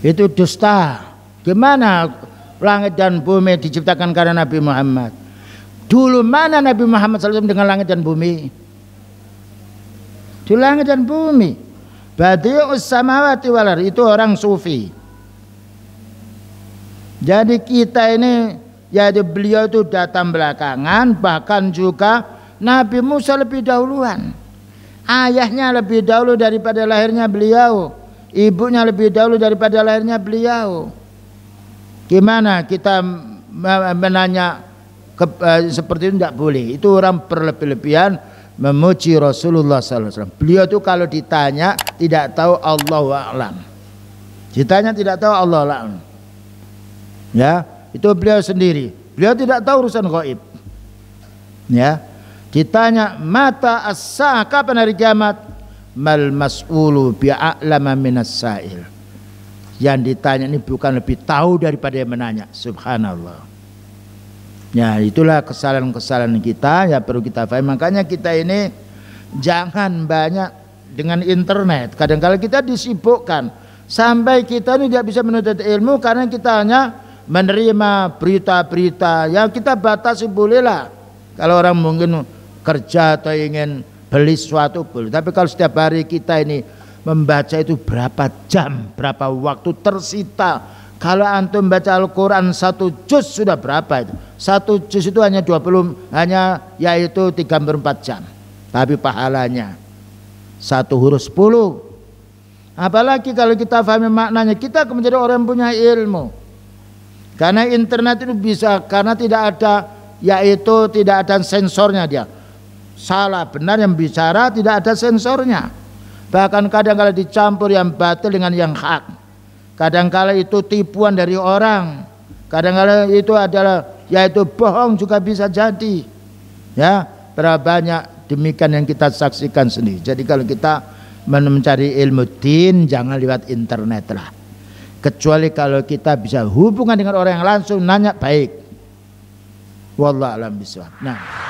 itu dusta. Gimana langit dan bumi diciptakan karena Nabi Muhammad? Dulu mana Nabi Muhammad SAW dengan langit dan bumi? Di langit dan bumi. Badi'us samawati walar. Itu orang sufi. Jadi kita ini ya beliau itu datang belakangan bahkan juga Nabi Musa lebih dahuluan. Ayahnya lebih dahulu daripada lahirnya beliau ibunya lebih dahulu daripada lahirnya beliau. Gimana kita menanya ke, eh, seperti itu tidak boleh. Itu orang berlebih-lebihan memuji Rasulullah SAW. Beliau itu kalau ditanya tidak tahu Allah alam. Ditanya tidak tahu Allah alam. Ya, itu beliau sendiri. Beliau tidak tahu urusan gaib. Ya. Ditanya mata as kapan hari kiamat? mal mas'ulu bi'a'lama minas sa'il yang ditanya ini bukan lebih tahu daripada yang menanya subhanallah ya itulah kesalahan-kesalahan kita ya perlu kita faham makanya kita ini jangan banyak dengan internet kadang-kala kita disibukkan sampai kita ini tidak bisa menuntut ilmu karena kita hanya menerima berita-berita yang kita batasi bolehlah kalau orang mungkin kerja atau ingin beli suatu boleh. Tapi kalau setiap hari kita ini membaca itu berapa jam, berapa waktu tersita. Kalau antum baca Al-Quran satu juz sudah berapa itu? Satu juz itu hanya 20, hanya yaitu 34 jam. Tapi pahalanya satu huruf 10. Apalagi kalau kita pahami maknanya, kita akan menjadi orang yang punya ilmu. Karena internet itu bisa, karena tidak ada yaitu tidak ada sensornya dia salah benar yang bicara tidak ada sensornya bahkan kadang-kala dicampur yang batil dengan yang hak kadang-kala itu tipuan dari orang kadang-kala itu adalah yaitu bohong juga bisa jadi ya berapa banyak demikian yang kita saksikan sendiri jadi kalau kita mencari ilmu din jangan lewat internet lah kecuali kalau kita bisa hubungan dengan orang yang langsung nanya baik wallah alam nah